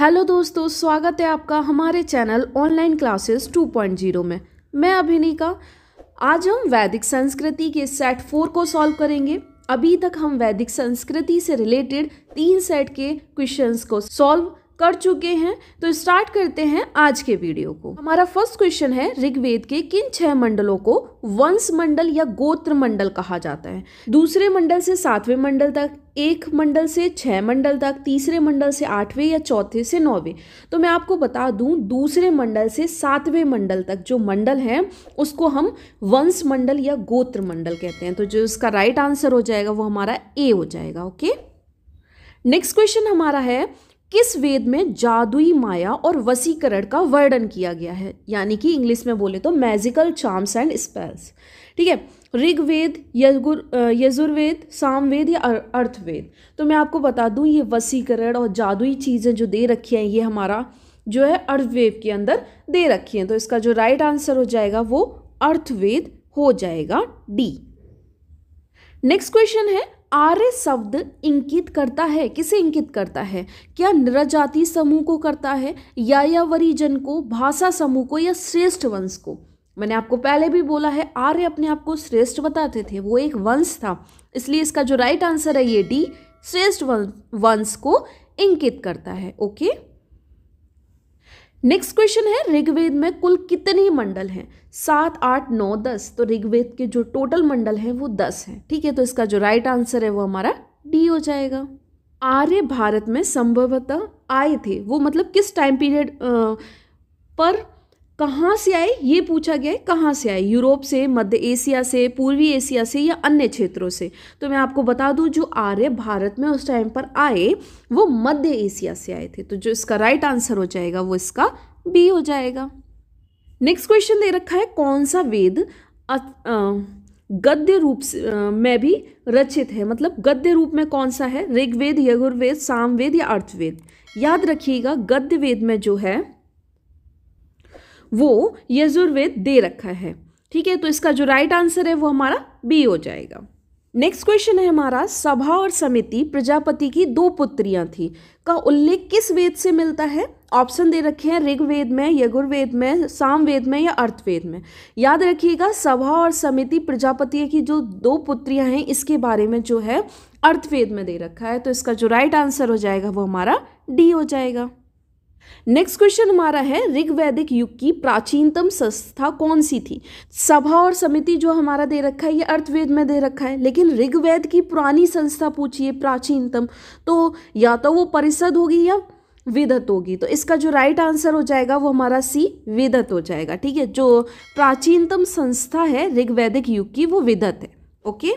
hello दोस्तों स्वागत है आपका हमारे चैनल ऑनलाइन क्लासेस 2.0 में मैं अभिनिका आज हम वैदिक संस्कृति के सेट फोर को सॉल्व करेंगे अभी तक हम वैदिक संस्कृति से रिलेटेड तीन सेट के क्वेश्चंस को सॉल्व कर चुके हैं तो स्टार्ट करते हैं आज के वीडियो को हमारा फर्स्ट क्वेश्चन है ऋग्वेद के किन छह मंडलों को वंश मंडल या गोत्र मंडल कहा जाता है दूसरे मंडल से सातवें मंडल तक एक मंडल से छः मंडल तक तीसरे मंडल से आठवें या चौथे से नौवें तो मैं आपको बता दूं दूसरे मंडल से सातवें मंडल तक जो मंडल है उसको हम वंश मंडल या गोत्र मंडल कहते हैं तो जो इसका राइट आंसर हो जाएगा वो हमारा ए हो जाएगा ओके नेक्स्ट क्वेश्चन हमारा है किस वेद में जादुई माया और वसीकरण का वर्णन किया गया है यानी कि इंग्लिश में बोले तो मैजिकल चार्म्स एंड स्पेल्स ठीक है ऋग्वेद यजुर्वेद सामवेद या अर्थवेद तो मैं आपको बता दूं ये वसीकरण और जादुई चीज़ें जो दे रखी हैं ये हमारा जो है अर्थवेद के अंदर दे रखी हैं तो इसका जो राइट आंसर हो जाएगा वो अर्थवेद हो जाएगा डी नेक्स्ट क्वेश्चन है आर्य शब्द इंकित करता है किसे इंकित करता है क्या नृजाति समूह को करता है या यावरी जन को भाषा समूह को या श्रेष्ठ वंश को मैंने आपको पहले भी बोला है आर्य अपने आप को श्रेष्ठ बताते थे वो एक वंश था इसलिए इसका जो राइट आंसर है ये डी श्रेष्ठ वंश को इंकित करता है ओके नेक्स्ट क्वेश्चन है ऋग्वेद में कुल कितने मंडल हैं सात आठ नौ दस तो ऋग्वेद के जो टोटल मंडल हैं वो दस हैं ठीक है तो इसका जो राइट आंसर है वो हमारा डी हो जाएगा आर्य भारत में संभवतः आए थे वो मतलब किस टाइम पीरियड पर कहाँ से आए ये पूछा गया है कहाँ से आए यूरोप से मध्य एशिया से पूर्वी एशिया से या अन्य क्षेत्रों से तो मैं आपको बता दूँ जो आर्य भारत में उस टाइम पर आए वो मध्य एशिया से आए थे तो जो इसका राइट आंसर हो जाएगा वो इसका बी हो जाएगा नेक्स्ट क्वेश्चन दे रखा है कौन सा वेद गद्य रूप में भी रचित है मतलब गद्य रूप में कौन सा है ऋग्वेद यजुर्वेद सामवेद या अर्थवेद याद रखिएगा गद्य वेद में जो है वो यजुर्वेद दे रखा है ठीक है तो इसका जो राइट आंसर है वो हमारा बी हो जाएगा नेक्स्ट क्वेश्चन है हमारा सभा और समिति प्रजापति की दो पुत्रियां थी का उल्लेख किस वेद से मिलता है ऑप्शन दे रखे हैं ऋग्वेद में यजुर्वेद में सामवेद में या अर्थवेद में याद रखिएगा सभा और समिति प्रजापति की जो दो पुत्रियां हैं इसके बारे में जो है अर्थवेद में दे रखा है तो इसका जो राइट आंसर हो जाएगा वो हमारा डी हो जाएगा नेक्स्ट क्वेश्चन हमारा है ऋग्वैदिक युग की प्राचीनतम संस्था कौन सी थी सभा और समिति जो हमारा दे रखा है ये अर्थवेद में दे रखा है लेकिन ऋग्वेद की पुरानी संस्था पूछिए प्राचीनतम तो या तो वो परिषद होगी या विदत होगी तो इसका जो राइट आंसर हो जाएगा वो हमारा सी विदत हो जाएगा ठीक है जो प्राचीनतम संस्था है ऋग्वैदिक युग की वो विदत है ओके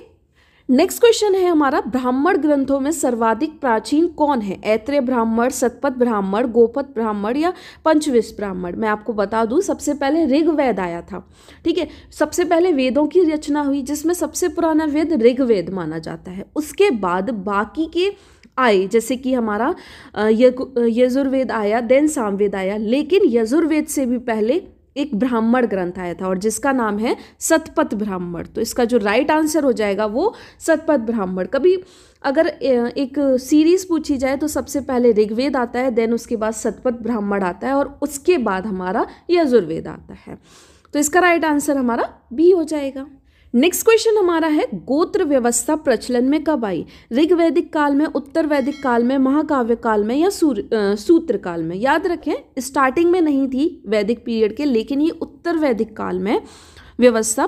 नेक्स्ट क्वेश्चन है हमारा ब्राह्मण ग्रंथों में सर्वाधिक प्राचीन कौन है ऐत्रेय ब्राह्मण सतपथ ब्राह्मण गोपत ब्राह्मण या पंचविश ब्राह्मण मैं आपको बता दूं सबसे पहले ऋग्वेद आया था ठीक है सबसे पहले वेदों की रचना हुई जिसमें सबसे पुराना वेद ऋग्वेद माना जाता है उसके बाद बाकी के आए जैसे कि हमारा यजुर्वेद आया देन सामवेद आया लेकिन यजुर्वेद से भी पहले एक ब्राह्मण ग्रंथ आया था और जिसका नाम है सतपथ ब्राह्मण तो इसका जो राइट आंसर हो जाएगा वो सतपथ ब्राह्मण कभी अगर एक सीरीज पूछी जाए तो सबसे पहले ऋग्वेद आता है देन उसके बाद सतपथ ब्राह्मण आता है और उसके बाद हमारा यजुर्वेद आता है तो इसका राइट आंसर हमारा बी हो जाएगा नेक्स्ट क्वेश्चन हमारा है गोत्र व्यवस्था प्रचलन में कब आई ऋग वैदिक काल में उत्तर वैदिक काल में महाकाव्य काल में या सूत्र काल में याद रखें स्टार्टिंग में नहीं थी वैदिक पीरियड के लेकिन ये उत्तर वैदिक काल में व्यवस्था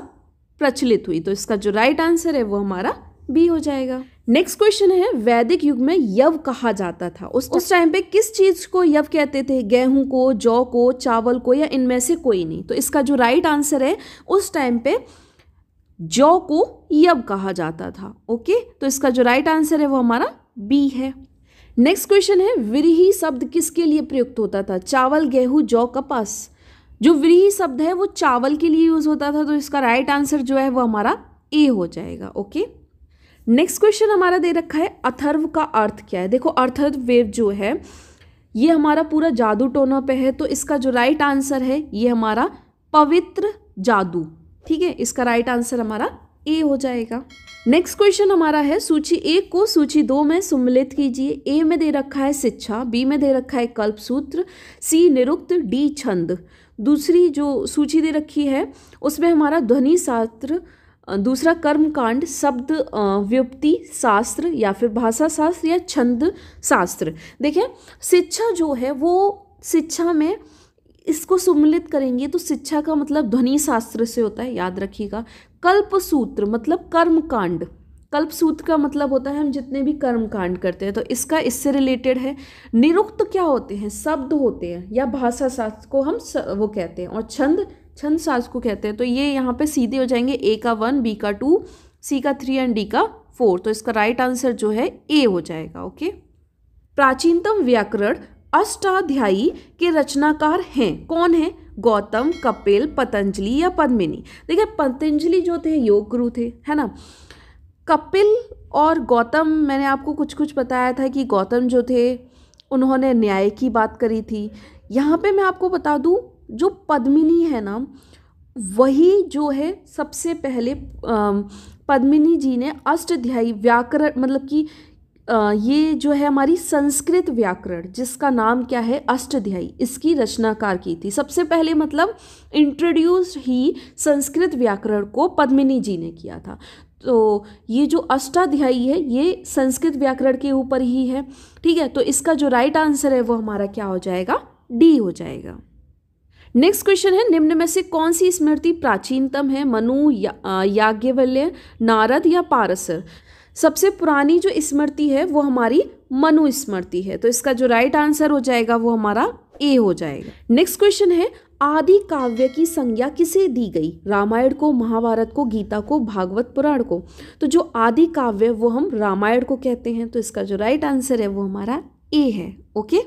प्रचलित हुई तो इसका जो राइट आंसर है वो हमारा बी हो जाएगा नेक्स्ट क्वेश्चन है वैदिक युग में यव कहा जाता था उस उस टाइम पे किस चीज को यव कहते थे गेहूं को जौ को चावल को या इनमें से कोई नहीं तो इसका जो राइट आंसर है उस टाइम पे जौ को यब कहा जाता था ओके तो इसका जो राइट आंसर है वो हमारा बी है नेक्स्ट क्वेश्चन है विरही शब्द किसके लिए प्रयुक्त होता था चावल गेहूं जौ कपास जो विरही शब्द है वो चावल के लिए यूज होता था तो इसका राइट आंसर जो है वो हमारा ए हो जाएगा ओके नेक्स्ट क्वेश्चन हमारा दे रखा है अथर्व का अर्थ क्या है देखो अर्थर्व वेव जो है ये हमारा पूरा जादू टोना पे है तो इसका जो राइट आंसर है ये हमारा पवित्र जादू ठीक है इसका राइट आंसर हमारा ए हो जाएगा नेक्स्ट क्वेश्चन हमारा है सूची एक को सूची दो में सम्मिलित कीजिए ए में दे रखा है शिक्षा बी में दे रखा है कल्प सूत्र सी निरुक्त डी छंद दूसरी जो सूची दे रखी है उसमें हमारा ध्वनि शास्त्र दूसरा कर्म कांड शब्द व्युप्ति शास्त्र या फिर भाषा शास्त्र या छंद शास्त्र देखिए शिक्षा जो है वो शिक्षा में इसको सुमिलित करेंगे तो शिक्षा का मतलब ध्वनि शास्त्र से होता है याद रखिएगा कल्प सूत्र मतलब कर्म कांड कल्प सूत्र का मतलब होता है हम जितने भी कर्म कांड करते हैं तो इसका इससे रिलेटेड है निरुक्त क्या होते हैं शब्द होते हैं या भाषा शास्त्र को हम स, वो कहते हैं और छंद छंद शास्त्र को कहते हैं तो ये यहाँ पे सीधे हो जाएंगे ए का वन बी का टू सी का थ्री एंड डी का फोर तो इसका राइट आंसर जो है ए हो जाएगा ओके प्राचीनतम व्याकरण अष्टाध्यायी के रचनाकार हैं कौन है गौतम कपिल पतंजलि या पद्मिनी देखिए पतंजलि जो थे योग गुरु थे है ना कपिल और गौतम मैंने आपको कुछ कुछ बताया था कि गौतम जो थे उन्होंने न्याय की बात करी थी यहाँ पे मैं आपको बता दूँ जो पद्मिनी है ना वही जो है सबसे पहले पद्मिनी जी ने अष्टाध्यायी व्याकरण मतलब कि ये जो है हमारी संस्कृत व्याकरण जिसका नाम क्या है अष्टाध्यायी इसकी रचनाकार की थी सबसे पहले मतलब इंट्रोड्यूस ही संस्कृत व्याकरण को पद्मिनी जी ने किया था तो ये जो अष्टाध्यायी है ये संस्कृत व्याकरण के ऊपर ही है ठीक है तो इसका जो राइट आंसर है वो हमारा क्या हो जाएगा डी हो जाएगा नेक्स्ट क्वेश्चन है निम्न में से कौन सी स्मृति प्राचीनतम है मनु या, याज्ञवल्य नारद या पारसर सबसे पुरानी जो स्मृति है वो हमारी मनुस्मृति है तो इसका जो राइट आंसर हो जाएगा वो हमारा ए हो जाएगा नेक्स्ट क्वेश्चन है आदि काव्य की संज्ञा किसे दी गई रामायण को महाभारत को गीता को भागवत पुराण को तो जो आदि काव्य वो हम रामायण को कहते हैं तो इसका जो राइट आंसर है वो हमारा ए है ओके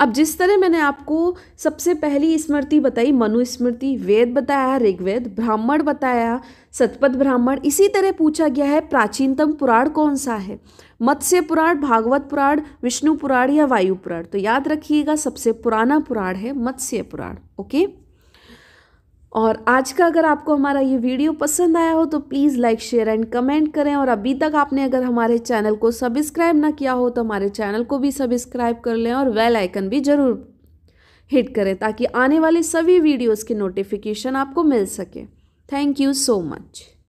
अब जिस तरह मैंने आपको सबसे पहली स्मृति बताई मनुस्मृति वेद बताया ऋग्वेद ब्राह्मण बताया सतपथ ब्राह्मण इसी तरह पूछा गया है प्राचीनतम पुराण कौन सा है मत्स्य पुराण भागवत पुराण विष्णु पुराण या वायु पुराण तो याद रखिएगा सबसे पुराना पुराण है मत्स्य पुराण ओके और आज का अगर आपको हमारा ये वीडियो पसंद आया हो तो please like share and comment करें और अभी तक आपने अगर हमारे चैनल को सब्सक्राइब ना किया हो तो हमारे चैनल को भी सब्सक्राइब कर लें और वेल आइकन भी ज़रूर हिट करें ताकि आने वाले सभी वीडियोज़ के नोटिफिकेशन आपको मिल सके थैंक यू सो मच